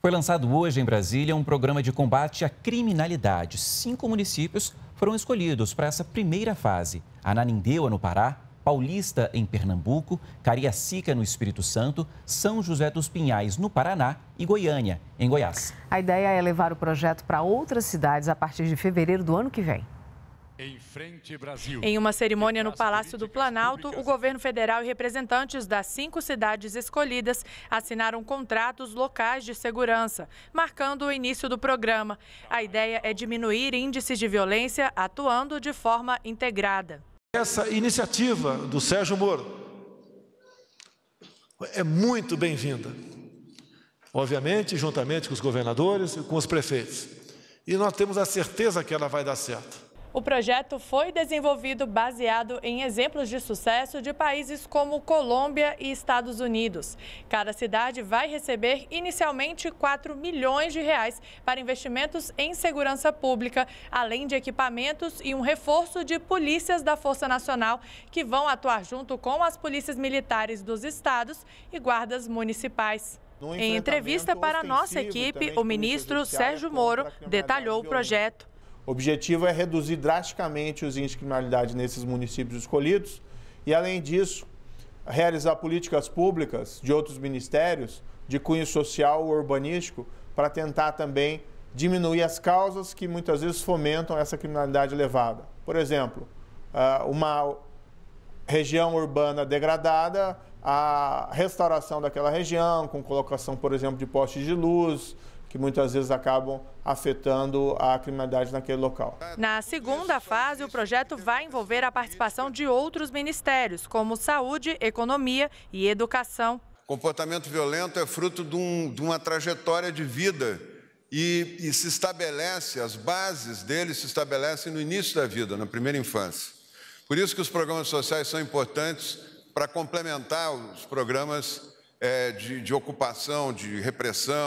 Foi lançado hoje em Brasília um programa de combate à criminalidade. Cinco municípios foram escolhidos para essa primeira fase: Ananindeua, no Pará, Paulista, em Pernambuco, Cariacica, no Espírito Santo, São José dos Pinhais, no Paraná e Goiânia, em Goiás. A ideia é levar o projeto para outras cidades a partir de fevereiro do ano que vem. Em frente, Brasil. Em uma cerimônia no Palácio do Planalto, o governo federal e representantes das cinco cidades escolhidas assinaram contratos locais de segurança, marcando o início do programa. A ideia é diminuir índices de violência atuando de forma integrada. Essa iniciativa do Sérgio Moro é muito bem-vinda. Obviamente, juntamente com os governadores e com os prefeitos. E nós temos a certeza que ela vai dar certo. O projeto foi desenvolvido baseado em exemplos de sucesso de países como Colômbia e Estados Unidos. Cada cidade vai receber inicialmente 4 milhões de reais para investimentos em segurança pública, além de equipamentos e um reforço de polícias da Força Nacional que vão atuar junto com as polícias militares dos estados e guardas municipais. Em entrevista para a nossa equipe, o ministro Sérgio Moro detalhou o projeto. O objetivo é reduzir drasticamente os índices de criminalidade nesses municípios escolhidos e, além disso, realizar políticas públicas de outros ministérios de cunho social ou urbanístico para tentar também diminuir as causas que muitas vezes fomentam essa criminalidade elevada. Por exemplo, ah, uma região urbana degradada, a restauração daquela região, com colocação, por exemplo, de postes de luz, que muitas vezes acabam afetando a criminalidade naquele local. Na segunda fase, o projeto vai envolver a participação de outros ministérios, como saúde, economia e educação. Comportamento violento é fruto de, um, de uma trajetória de vida e, e se estabelece, as bases dele se estabelecem no início da vida, na primeira infância. Por isso que os programas sociais são importantes para complementar os programas é, de, de ocupação, de repressão.